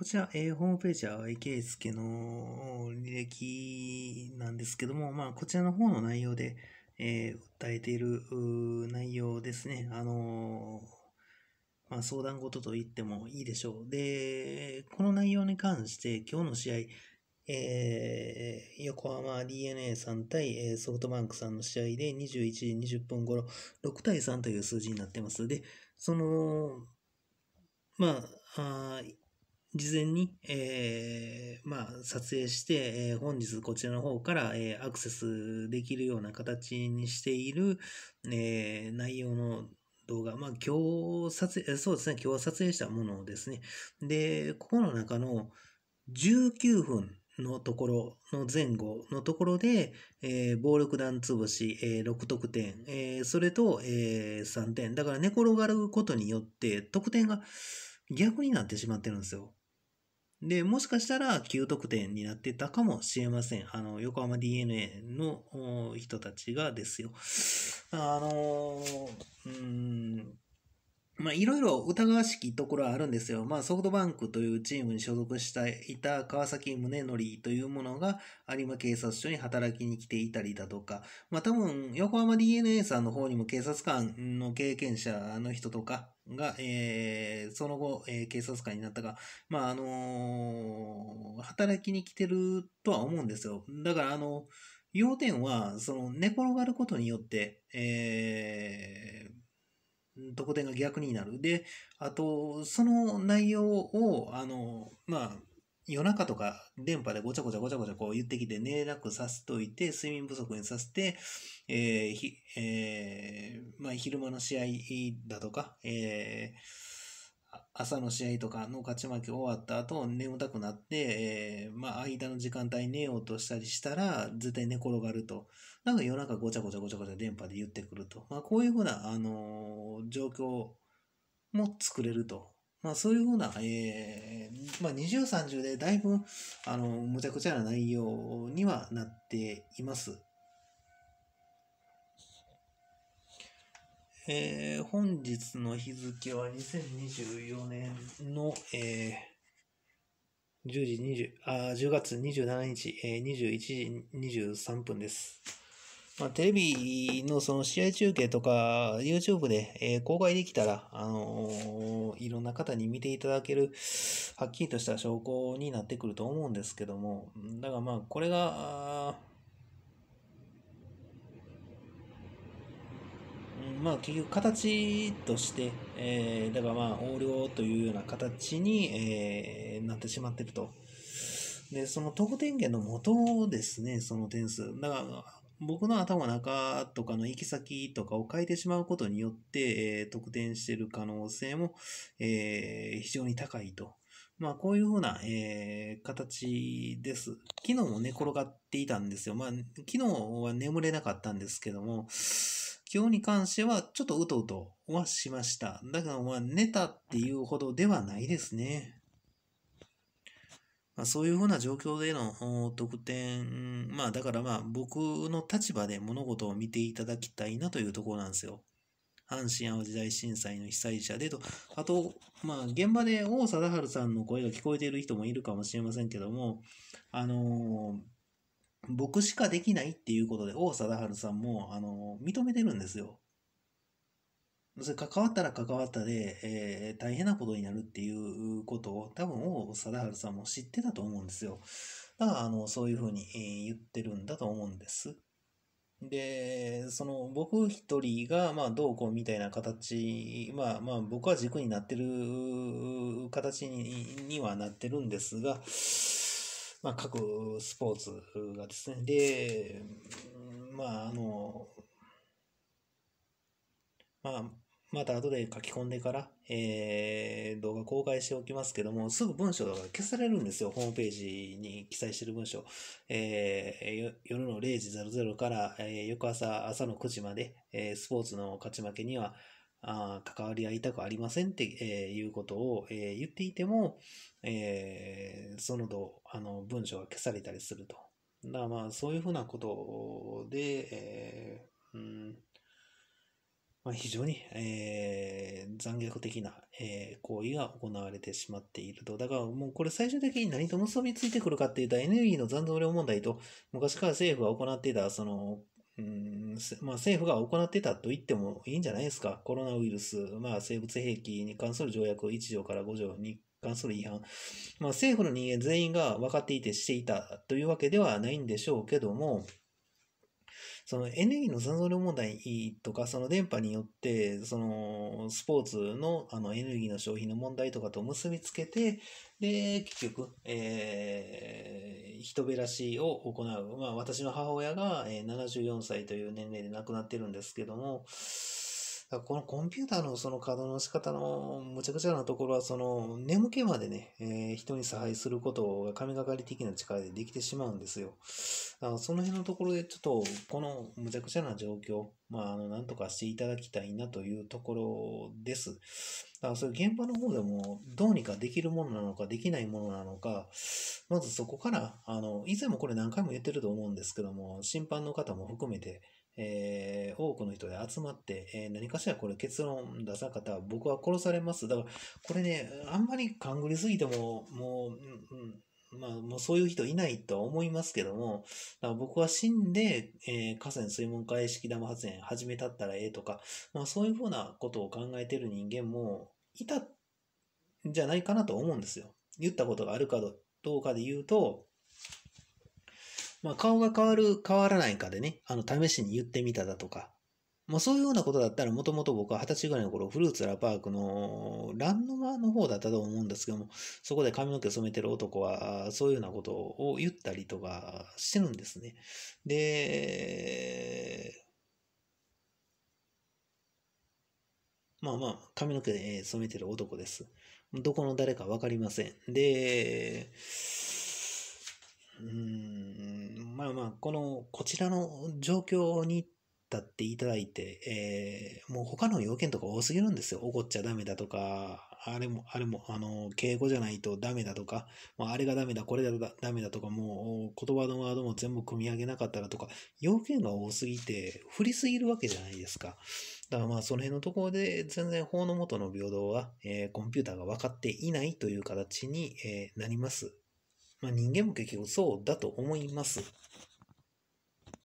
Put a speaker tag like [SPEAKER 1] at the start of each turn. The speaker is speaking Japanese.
[SPEAKER 1] こちら、えー、ホームページは井圭介の履歴なんですけども、まあ、こちらの方の内容で、えー、訴えている内容ですね。あのー、まあ、相談事と言ってもいいでしょう。で、この内容に関して、今日の試合、えー、横浜 DNA さん対、えー、ソフトバンクさんの試合で21時20分頃6対3という数字になってます。で、その、まあ、あ事前に、えー、まあ、撮影して、えー、本日こちらの方から、えー、アクセスできるような形にしている、え内容の動画、まあ、今日撮影、そうですね、今日撮影したものですね。で、ここの中の19分のところの前後のところで、えー、暴力団潰し、えー、6得点、えー、それと、え3点。だから寝転がることによって得点が逆になってしまってるんですよ。で、もしかしたら9得点になってたかもしれません。あの、横浜 DNA の人たちがですよ。あのー、うん、まあ、いろいろ疑わしきところはあるんですよ。まあ、ソフトバンクというチームに所属していた川崎宗則というものが有馬警察署に働きに来ていたりだとか、まあ、多分、横浜 DNA さんの方にも警察官の経験者の人とかが、えー、その後、えー、警察官になったが、まあ、あのー、働きに来てるとは思うんですよ。だから、あの、要点は、その、寝転がることによって、えー特典が逆になる。で、あと、その内容を、あの、まあ、夜中とか電波でごちゃごちゃごちゃごちゃこう言ってきて寝なくさせといて、睡眠不足にさせて、えー、えー、まあ、昼間の試合だとか、えー朝の試合とかの勝ち負け終わった後、眠たくなって、えー、まあ、間の時間帯寝ようとしたりしたら、絶対寝転がると。なんか夜中ごちゃごちゃごちゃごちゃ電波で言ってくると。まあ、こういうふうな、あのー、状況も作れると。まあ、そういうふうな、えー、まあ、20、30でだいぶ、あの、むちゃくちゃな内容にはなっています。えー、本日の日付は2024年の、えー、10時あ10月27日、えー、21時23分です。まあ、テレビのその試合中継とか YouTube で、えー、公開できたら、あのー、いろんな方に見ていただけるはっきりとした証拠になってくると思うんですけどもだからまあこれがまあ、結局形として、えー、だからまあ横領というような形に、えー、なってしまってると。で、その得点源の元ですね、その点数。だから僕の頭の中とかの行き先とかを変えてしまうことによって、えー、得点している可能性も、えー、非常に高いと。まあ、こういうふうな、えー、形です。昨日も寝転がっていたんですよ。まあ、昨日は眠れなかったんですけども、今日に関してはちょっとうとうとはしました。だからまあ寝たっていうほどではないですね。まあ、そういうふうな状況での得点、まあだからまあ僕の立場で物事を見ていただきたいなというところなんですよ。阪神・淡路大震災の被災者でと、あと、まあ現場で王貞治さんの声が聞こえている人もいるかもしれませんけども、あのー僕しかできないっていうことで、王貞治さんも、あの、認めてるんですよ。それ関わったら関わったで、えー、大変なことになるっていうことを、多分王貞治さんも知ってたと思うんですよ。だから、あの、そういうふうに、え言ってるんだと思うんです。で、その僕一人が、まあ、どうこうみたいな形、まあまあ、僕は軸になってる形にはなってるんですが、まあ、各スポーツがですね、で、まあ、あの、まあ、また後で書き込んでから、えー、動画公開しておきますけども、すぐ文章が消されるんですよ。ホームページに記載してる文章。えー、夜の0時00から、えー、翌朝、朝の9時まで、えー、スポーツの勝ち負けには、あ関わり合いたくありませんって、えいうことを、えー、言っていても、えー、その度あの文章が消されたりすると。だまあそういうふうなことで、えーうんまあ、非常に、えー、残虐的な、えー、行為が行われてしまっていると。だからもうこれ最終的に何と結びついてくるかっていうとエネルギーの残存量問題と昔から政府が行っていたそのうんまあ、政府が行ってたと言ってもいいんじゃないですか。コロナウイルス、まあ、生物兵器に関する条約1条から5条に関する違反、まあ、政府の人間全員が分かっていてしていたというわけではないんでしょうけども、そのエネルギーの残存量問題とか、その電波によって、そのスポーツのあのエネルギーの消費の問題とかと結びつけて、で、結局、えー人減らしを行う。まあ、私の母親が、えー、74歳という年齢で亡くなってるんですけども、だこのコンピューターのその稼働の仕方のむちゃくちゃなところは、その眠気までね、えー、人に差配することが神がかり的な力でできてしまうんですよ。だからその辺のところでちょっとこのむちゃくちゃな状況、まあ、あの、なんとかしていただきたいなというところです。だからそういう現場の方でもどうにかできるものなのかできないものなのか、まずそこから、あの、以前もこれ何回も言ってると思うんですけども、審判の方も含めて、えー、多くの人で集まって、えー、何かしらこれ結論出さかったら僕は殺されます。だから、これね、あんまり勘ぐりすぎても、もう、うん、うまあ、もうそういう人いないとは思いますけども、僕は死んで、えー、河川水門開式玉発電始めたったらええとか、まあ、そういうふうなことを考えてる人間もいたんじゃないかなと思うんですよ。言ったことがあるかどうかで言うと、まあ、顔が変わる、変わらないかでね、あの、試しに言ってみただとか、まあ、そういうようなことだったら、もともと僕は二十歳ぐらいの頃、フルーツラパークのランドマの方だったと思うんですけども、そこで髪の毛染めてる男は、そういうようなことを言ったりとかしてるんですね。で、まあまあ、髪の毛で染めてる男です。どこの誰かわかりません。で、うん、まあまあ、この、こちらの状況に立っていただいて、えー、もう他の要件とか多すぎるんですよ。怒っちゃダメだとか、あれも、あれも、あの、敬語じゃないとダメだとか、まあ、あれがダメだ、これがダメだとか、もう言葉のワードも全部組み上げなかったらとか、要件が多すぎて、振りすぎるわけじゃないですか。だからまあ、その辺のところで、全然法の下の平等は、えー、コンピューターが分かっていないという形に、えー、なります。まあ、人間も結局そうだと思います。